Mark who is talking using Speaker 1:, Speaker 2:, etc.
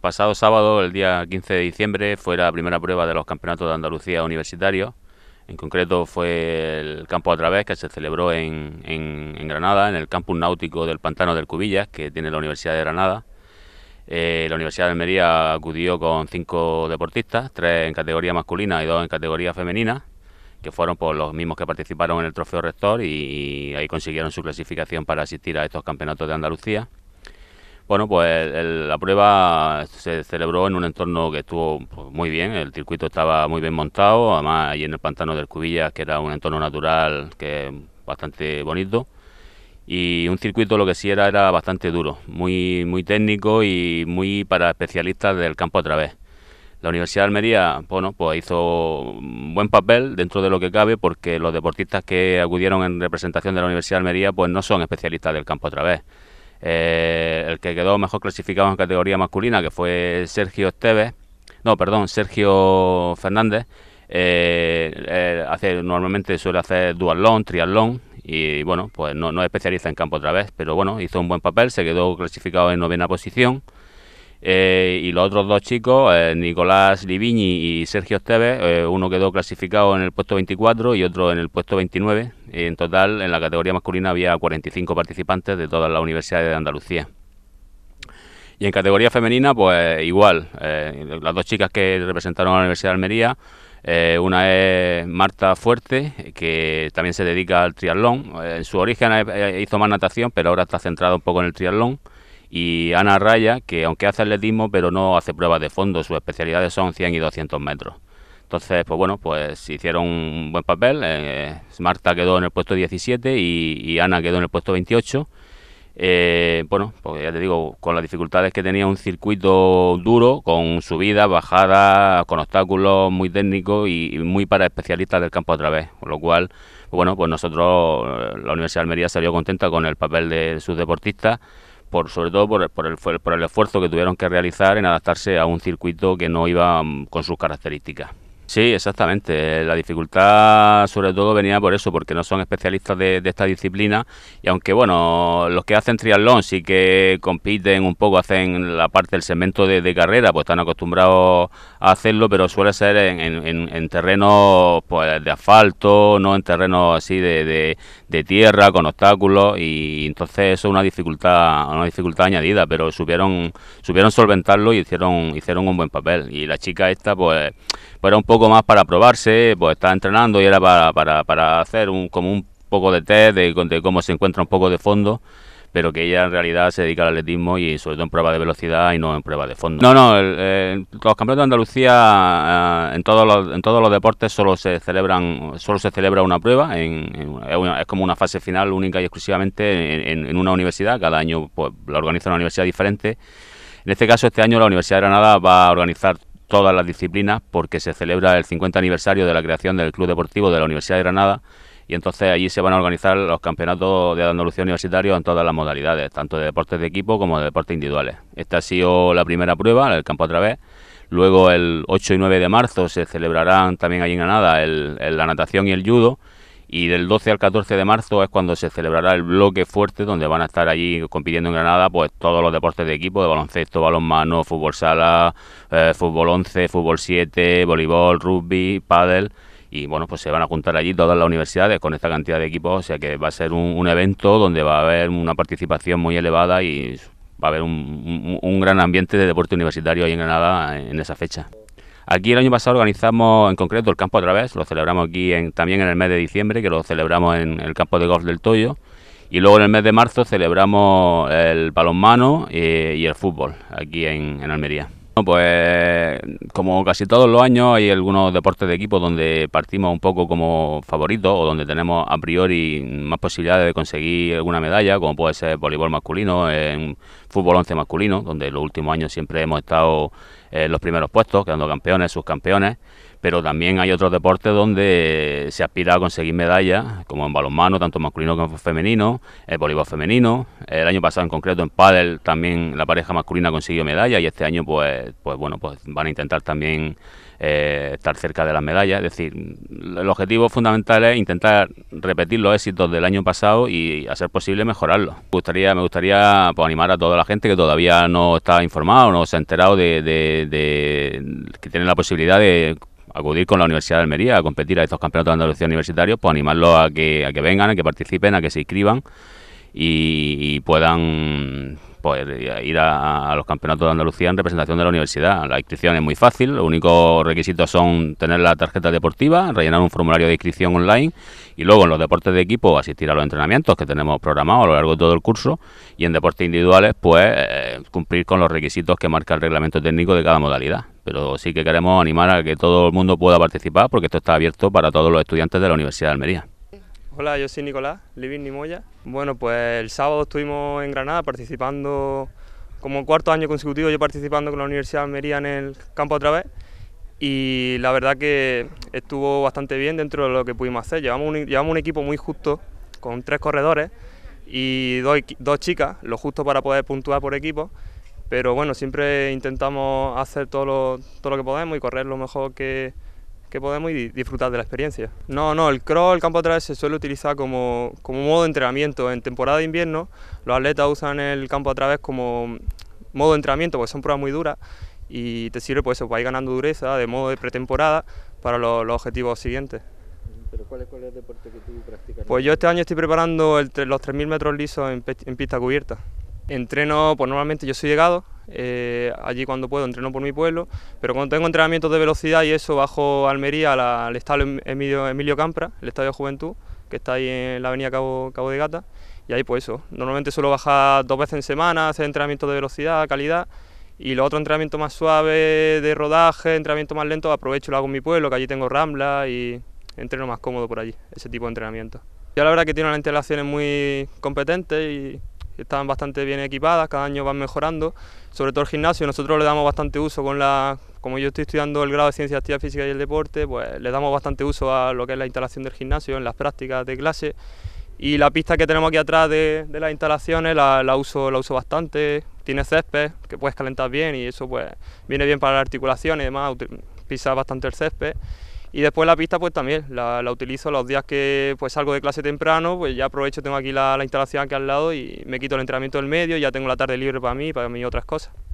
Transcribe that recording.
Speaker 1: pasado sábado, el día 15 de diciembre, fue la primera prueba de los campeonatos de Andalucía universitarios. En concreto fue el campo a través que se celebró en, Granada, en el campus náutico del Pantano del Cubillas, que tiene la Universidad de Granada. Eh, la Universidad de Almería acudió con cinco deportistas, tres en categoría masculina y dos en categoría femenina, que fueron los mismos que participaron en el Trofeo Rector y ahí consiguieron su clasificación para asistir a estos campeonatos de Andalucía. Bueno, pues la prueba se celebró en un entorno que estuvo pues, muy bien, el circuito estaba muy bien montado, además ahí en el pantano del Cubillas, que era un entorno natural que bastante bonito, y un circuito lo que sí era era bastante duro, muy, muy técnico y muy para especialistas del campo a través. La Universidad de Almería, bueno, pues hizo un buen papel dentro de lo que cabe porque los deportistas que acudieron en representación de la Universidad de Almería pues no son especialistas del campo a través eh, el que quedó mejor clasificado en categoría masculina, que fue Sergio Esteves, no, perdón, Sergio Fernández, eh, eh, normalmente suele hacer dualón, triatlón, y bueno, pues no, no especializa en campo otra vez, pero bueno, hizo un buen papel, se quedó clasificado en novena posición. Eh, y los otros dos chicos, eh, Nicolás Livigni y Sergio Esteves, eh, uno quedó clasificado en el puesto 24 y otro en el puesto 29. en total, en la categoría masculina había 45 participantes de todas las universidades de Andalucía. Y en categoría femenina, pues igual, las dos chicas que representaron a la Universidad de Almería, una es Marta Fuerte, que también se dedica al triatlón. en su origen hizo más natación, pero ahora está centrada un poco en el triatlón y Ana Raya, que aunque hace atletismo, pero no hace pruebas de fondo, sus especialidades son 100 y 200 metros. Entonces, pues bueno, pues hicieron un buen papel. Eh, Marta quedó en el puesto 17 y, Ana quedó en el puesto 28. Eh, bueno, pues ya te digo, con las dificultades que tenía un circuito duro, con subidas, bajadas, con obstáculos muy técnicos y, muy para especialistas del campo a través. Con lo cual, pues bueno, pues nosotros, eh, la Universidad de Almería salió contenta con el papel de sus deportistas por, sobre todo por, por, el, por el esfuerzo que tuvieron que realizar en adaptarse a un circuito que no iba mm, con sus características. Sí, exactamente. La dificultad sobre todo venía por eso, porque no son especialistas de, esta disciplina y aunque bueno, los que hacen triatlón sí que compiten un poco, hacen la parte del segmento de, carrera, pues están acostumbrados a hacerlo, pero suele ser en, en, terrenos pues, de asfalto, no en terrenos así de, de, tierra, con obstáculos y entonces eso es una dificultad, una dificultad añadida, pero supieron, supieron solventarlo y hicieron, hicieron un buen papel. Y la chica esta pues, pues era un poco más para probarse, pues está entrenando y era para, para, hacer un, como un poco de test de, cómo se encuentra un poco de fondo pero que ella en realidad se dedica al atletismo y sobre todo en pruebas de velocidad y no en pruebas de fondo. No, no, los campeonatos de Andalucía eh, en, todos los, en todos los deportes solo se celebran solo se celebra una prueba, en, es como una fase final única y exclusivamente en, una universidad, cada año pues, la organiza una universidad diferente. En este caso, este año la Universidad de Granada va a organizar todas las disciplinas porque se celebra el 50 aniversario de la creación del Club Deportivo de la Universidad de Granada y entonces allí se van a organizar los campeonatos de Andalucía Universitario en todas las modalidades, tanto de deportes de equipo como de deportes individuales. Esta ha sido la primera prueba, el campo a través. Luego el 8 y 9 de marzo se celebrarán también allí en Granada el, la natación y el judo y del 12 al 14 de marzo es cuando se celebrará el bloque fuerte, donde van a estar allí compitiendo en Granada pues todos los deportes de equipo, de baloncesto, balonmano, fútbol sala, eh, fútbol 11, fútbol 7, voleibol, rugby, pádel y bueno, pues se van a juntar allí todas las universidades con esta cantidad de equipos, o sea que va a ser un, evento donde va a haber una participación muy elevada y va a haber un, un gran ambiente de deporte universitario ahí en Granada en esa fecha. Aquí el año pasado organizamos en concreto el campo a través... lo celebramos aquí en, también en el mes de diciembre, que lo celebramos en el campo de golf del Toyo. Y luego en el mes de marzo celebramos el balonmano eh, y el fútbol aquí en, Almería. pues como casi todos los años hay algunos deportes de equipo donde partimos un poco como favoritos o donde tenemos a priori más posibilidades de conseguir alguna medalla, como puede ser voleibol masculino, en fútbol 11 masculino, donde los últimos años siempre hemos estado eh, los primeros puestos, quedando campeones, subcampeones, pero también hay otros deportes donde se aspira a conseguir medallas, como en balonmano, tanto masculino como femenino, el voleibol femenino, el año pasado en concreto en pádel también la pareja masculina consiguió medallas y este año pues, pues bueno, pues van a intentar también eh, estar cerca de las medallas. Es decir, el objetivo fundamental es intentar repetir los éxitos del año pasado y, a ser posible, mejorarlo. Me gustaría, pues, animar a toda la gente que todavía no está informada o no se ha enterado de, que tienen la posibilidad de acudir con la Universidad de Almería a competir a estos campeonatos de Andalucía universitarios, pues animarlos a que, vengan, a que participen, a que se inscriban y puedan pues eh, ir a, los campeonatos de Andalucía en representación de la universidad. La inscripción es muy fácil, los únicos requisitos son tener la tarjeta deportiva, rellenar un formulario de inscripción online y luego en los deportes de equipo asistir a los entrenamientos que tenemos programados a lo largo de todo el curso y en deportes individuales pues eh, cumplir con los requisitos que marca el reglamento técnico de cada modalidad. Pero sí que queremos animar a que todo el mundo pueda participar porque esto está abierto para todos los estudiantes de la Universidad de Almería.
Speaker 2: Hola, yo soy Nicolás, Living Nimoya. Bueno, pues el sábado estuvimos en Granada participando, como cuarto año consecutivo yo participando con la Universidad de Almería en el campo otra vez y la verdad que estuvo bastante bien dentro de lo que pudimos hacer. Llevamos un, equipo muy justo, con tres corredores y dos, chicas, lo justo para poder puntuar por equipo, pero bueno, siempre intentamos hacer todo lo, todo lo que podemos y correr lo mejor que, que podemos y disfrutar de la experiencia. No, no, el cross, el campo a través se suele utilizar como, como modo de entrenamiento. En temporada de invierno, los atletas usan el campo a través como modo de entrenamiento, porque son pruebas muy duras y te sirve pues eso, para ir ganando dureza de modo de pretemporada para los, objetivos siguientes. ¿Pero cuál es, cuál es, el deporte que tú practicas? Pues yo este año estoy preparando el, los 3.000 metros lisos en, en, pista cubierta. Entreno, pues normalmente yo soy llegado, eh, allí cuando puedo entreno por mi pueblo, pero cuando tengo entrenamientos de velocidad y eso bajo Almería al estadio em-, Emilio, Campra, el estadio Juventud, que está ahí en la avenida Cabo, Cabo de Gata, y ahí pues eso, normalmente solo bajar dos veces en semana, hacer entrenamientos de velocidad, calidad, y los otros entrenamientos más suaves, de rodaje, entrenamiento más lento, aprovecho y lo hago en mi pueblo, que allí tengo rambla y entreno más cómodo por allí, ese tipo de entrenamiento Yo la verdad que tiene unas instalaciones muy competentes y están bastante bien equipadas, cada año van mejorando. Sobre todo el gimnasio, nosotros le damos bastante uso con la... Como yo estoy estudiando el grado de Ciencia de Actividad Física y el Deporte, pues le damos bastante uso a lo que es la instalación del gimnasio en las prácticas de clase. Y la pista que tenemos aquí atrás de, de las instalaciones la, uso, la uso bastante, tiene césped que puedes calentar bien y eso pues viene bien para la articulación y demás, pisa bastante el césped. Y después la pista pues también, la, la, utilizo los días que pues salgo de clase temprano, pues ya aprovecho, tengo aquí la, instalación aquí al lado y me quito el entrenamiento del medio, ...y ya tengo la tarde libre para mí y para mí otras cosas.